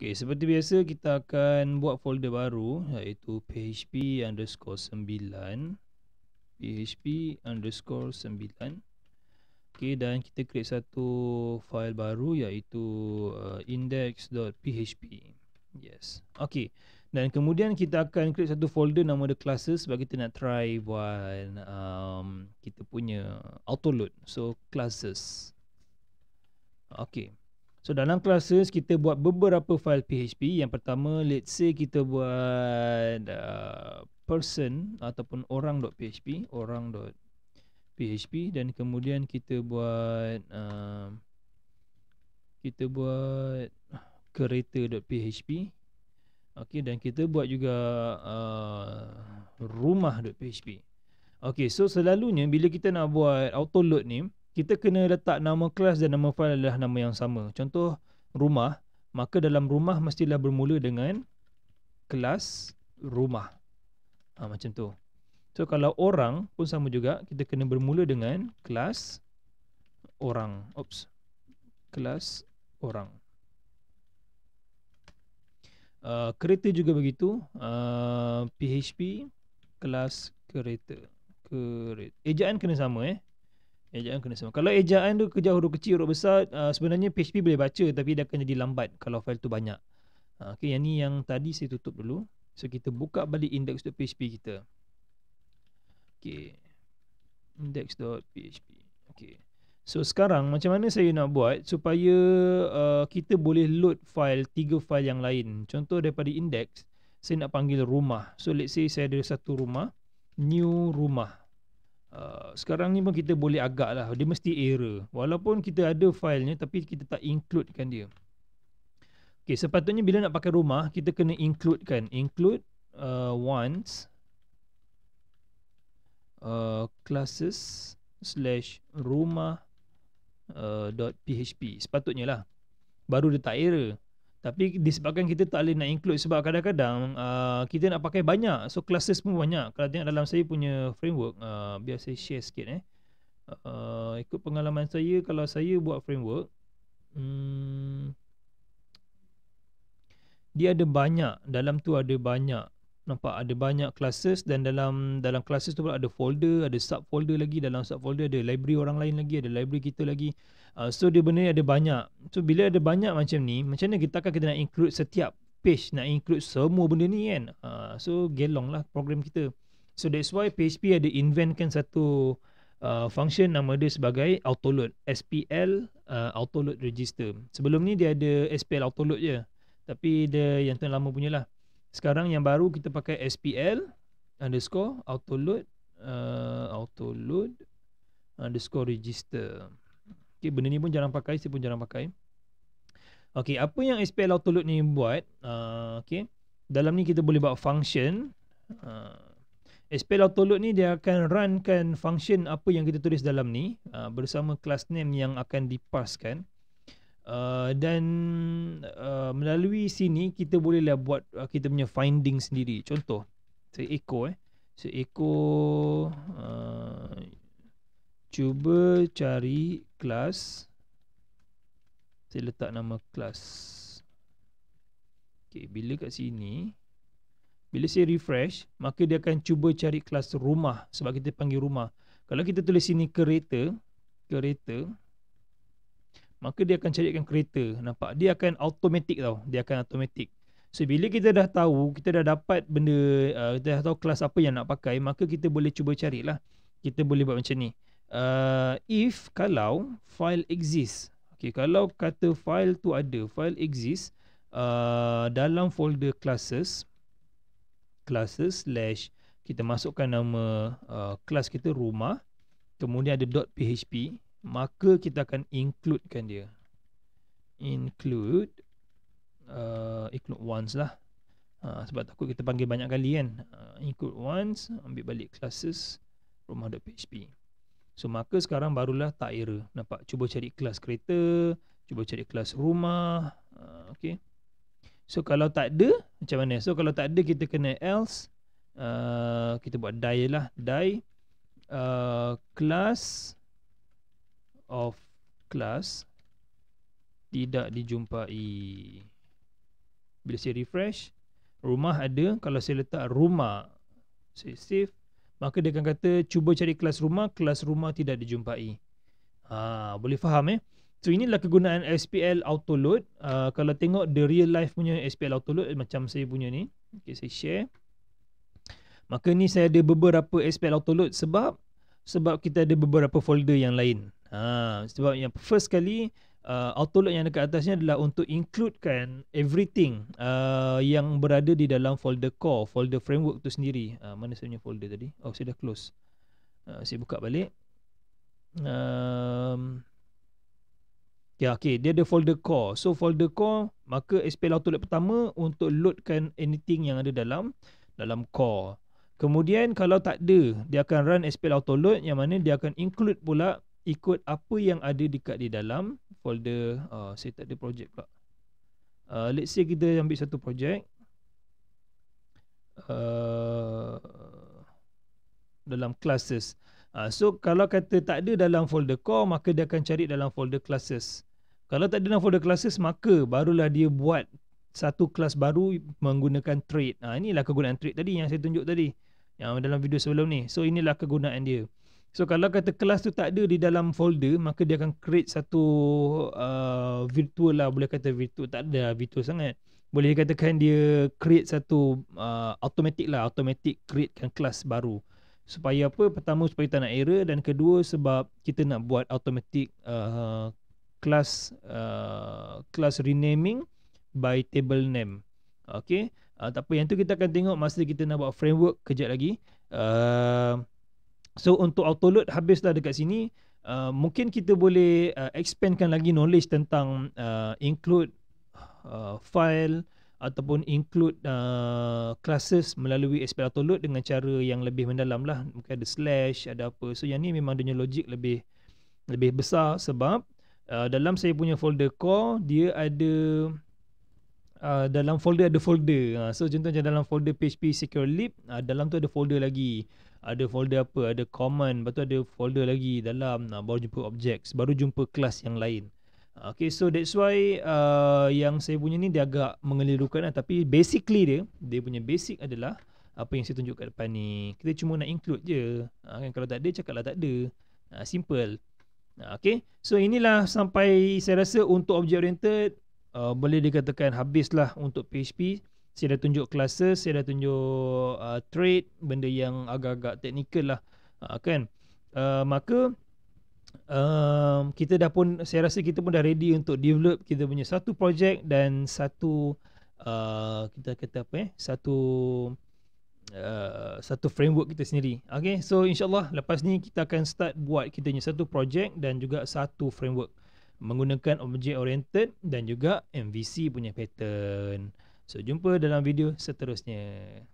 Okay, seperti biasa kita akan buat folder baru iaitu php underscore 9 php underscore 9 Okay, dan kita create satu file baru iaitu uh, index.php Yes, okay Dan kemudian kita akan create satu folder nama dia classes Sebab kita nak try buat um, kita punya autoload So, classes Okay So dalam classes kita buat beberapa file PHP. Yang pertama let's say kita buat uh, person ataupun orang.php, orang.php dan kemudian kita buat uh, kita buat kereta.php. Okey dan kita buat juga uh, rumah.php. Okey so selalunya bila kita nak buat auto load ni kita kena letak nama kelas dan nama fail adalah nama yang sama. Contoh rumah, maka dalam rumah mestilah bermula dengan kelas rumah. Ha, macam tu. So kalau orang pun sama juga, kita kena bermula dengan kelas orang. Oops. Kelas orang. Uh, kereta juga begitu. Uh, PHP kelas kereta. Kereta. Ejaan kena sama eh. Ejaan kena sama. Kalau ejaan tu kejar huruf kecil, huruf besar, uh, sebenarnya PHP boleh baca tapi dia akan jadi lambat kalau file tu banyak. Uh, ah, okay, yang ni yang tadi saya tutup dulu. So, kita buka balik index.php kita. Okay. Index.php. Okay. So, sekarang macam mana saya nak buat supaya uh, kita boleh load file, tiga file yang lain. Contoh daripada index, saya nak panggil rumah. So, let's say saya ada satu rumah. New rumah. Uh, sekarang ni pun kita boleh agak lah Dia mesti error Walaupun kita ada filenya Tapi kita tak include kan dia Okay sepatutnya bila nak pakai rumah Kita kena include kan Include uh, once uh, Classes Slash rumah uh, Dot php Sepatutnya lah Baru dia tak error tapi disebabkan kita tak boleh nak include sebab kadang-kadang uh, kita nak pakai banyak. So classes pun banyak. Kalau tengok dalam saya punya framework, uh, biar saya share sikit eh. Uh, ikut pengalaman saya, kalau saya buat framework, hmm, dia ada banyak. Dalam tu ada banyak. Nampak ada banyak classes dan dalam dalam classes tu pula ada folder, ada subfolder lagi. Dalam subfolder ada library orang lain lagi, ada library kita lagi uh, so dia benda ni ada banyak so bila ada banyak macam ni macam mana kita akan kita nak include setiap page nak include semua benda ni kan uh, so gelong lah program kita so that's why PHP ada inventkan satu uh, function nama dia sebagai autoload SPL uh, autoload register sebelum ni dia ada SPL autoload je tapi dia yang tu lama punya lah sekarang yang baru kita pakai SPL underscore autoload uh, autoload underscore register Okay, benda ni pun jarang pakai, saya pun jarang pakai. Okay, apa yang SPL Autoload ni buat, uh, ah, okay, dalam ni kita boleh buat function. Uh, ah, SPL Autoload ni dia akan runkan function apa yang kita tulis dalam ni uh, bersama class name yang akan dipaskan. Uh, dan uh, melalui sini kita bolehlah buat uh, kita punya finding sendiri. Contoh, saya echo eh. Saya echo uh, cuba cari kelas saya letak nama kelas Okay, bila kat sini bila saya refresh maka dia akan cuba cari kelas rumah sebab kita panggil rumah kalau kita tulis sini kereta kereta maka dia akan carikan kereta nampak dia akan automatic tau dia akan automatic So bila kita dah tahu, kita dah dapat benda, uh, kita dah tahu kelas apa yang nak pakai, maka kita boleh cuba carilah. Kita boleh buat macam ni uh, if kalau file exist okey kalau kata file tu ada file exist uh, dalam folder classes classes slash kita masukkan nama uh, kelas kita rumah kemudian ada .php maka kita akan include kan dia include uh, include once lah uh, sebab takut kita panggil banyak kali kan uh, include once ambil balik classes rumah.php So maka sekarang barulah tak era Nampak? Cuba cari kelas kereta Cuba cari kelas rumah ah, Okay So kalau tak ada Macam mana? So kalau tak ada kita kena else uh, Kita buat die lah Die uh, Class Of Class Tidak dijumpai Bila saya refresh Rumah ada Kalau saya letak rumah Saya save maka dia akan kata cuba cari kelas rumah kelas rumah tidak dijumpai ha, boleh faham eh so inilah kegunaan SPL auto load ha, uh, kalau tengok the real life punya SPL auto load macam saya punya ni okay, saya share maka ni saya ada beberapa SPL auto load sebab sebab kita ada beberapa folder yang lain ha, sebab yang first kali uh, load yang dekat atasnya adalah untuk includekan everything uh, yang berada di dalam folder core, folder framework tu sendiri. Uh, mana saya folder tadi? Oh, saya dah close. Uh, saya buka balik. Um, ya, okay. Dia ada folder core. So, folder core, maka auto load pertama untuk loadkan anything yang ada dalam dalam core. Kemudian kalau tak ada, dia akan run SPL load. yang mana dia akan include pula ikut apa yang ada dekat di dalam folder uh, Saya tak ada project pula uh, Let's say kita ambil satu projek uh, Dalam classes uh, So kalau kata tak ada dalam folder core Maka dia akan cari dalam folder classes Kalau tak ada dalam folder classes Maka barulah dia buat Satu kelas baru menggunakan trait uh, Inilah kegunaan trait tadi yang saya tunjuk tadi Yang dalam video sebelum ni So inilah kegunaan dia So kalau kata kelas tu tak ada di dalam folder, maka dia akan create satu uh, virtual lah. Boleh kata virtual, tak ada lah virtual sangat. Boleh dikatakan dia create satu uh, automatic lah, automatic createkan kelas baru. Supaya apa? Pertama supaya tak nak error dan kedua sebab kita nak buat automatic uh, class uh, class renaming by table name. Okay. Uh, tak yang tu kita akan tengok masa kita nak buat framework kejap lagi. Uh, So untuk autoload habislah dekat sini. Uh, mungkin kita boleh uh, expandkan lagi knowledge tentang uh, include uh, file ataupun include uh, classes melalui SPL autoload dengan cara yang lebih mendalam lah. Mungkin ada slash, ada apa. So yang ni memang dia logik lebih lebih besar sebab uh, dalam saya punya folder core dia ada uh, dalam folder ada folder. Uh, so contoh macam dalam folder PHP Secure Lib, uh, dalam tu ada folder lagi. Ada folder apa, ada command, lepas ada folder lagi dalam uh, baru jumpa objects, baru jumpa kelas yang lain. Uh, okay, so that's why uh, yang saya punya ni dia agak mengelirukan lah. Tapi basically dia, dia punya basic adalah apa yang saya tunjuk kat depan ni. Kita cuma nak include je. Uh, kan? Kalau tak ada, cakaplah tak ada. Uh, simple. Uh, okay, so inilah sampai saya rasa untuk object oriented uh, boleh dikatakan habislah untuk PHP. Saya dah tunjuk classes, saya dah tunjuk uh, trade, benda yang agak-agak teknikal lah uh, kan. Uh, maka uh, kita dah pun saya rasa kita pun dah ready untuk develop kita punya satu projek dan satu uh, kita kata apa eh satu Uh, satu framework kita sendiri Okay So insyaAllah Lepas ni kita akan start Buat kita punya satu projek Dan juga satu framework menggunakan object oriented dan juga MVC punya pattern. So jumpa dalam video seterusnya.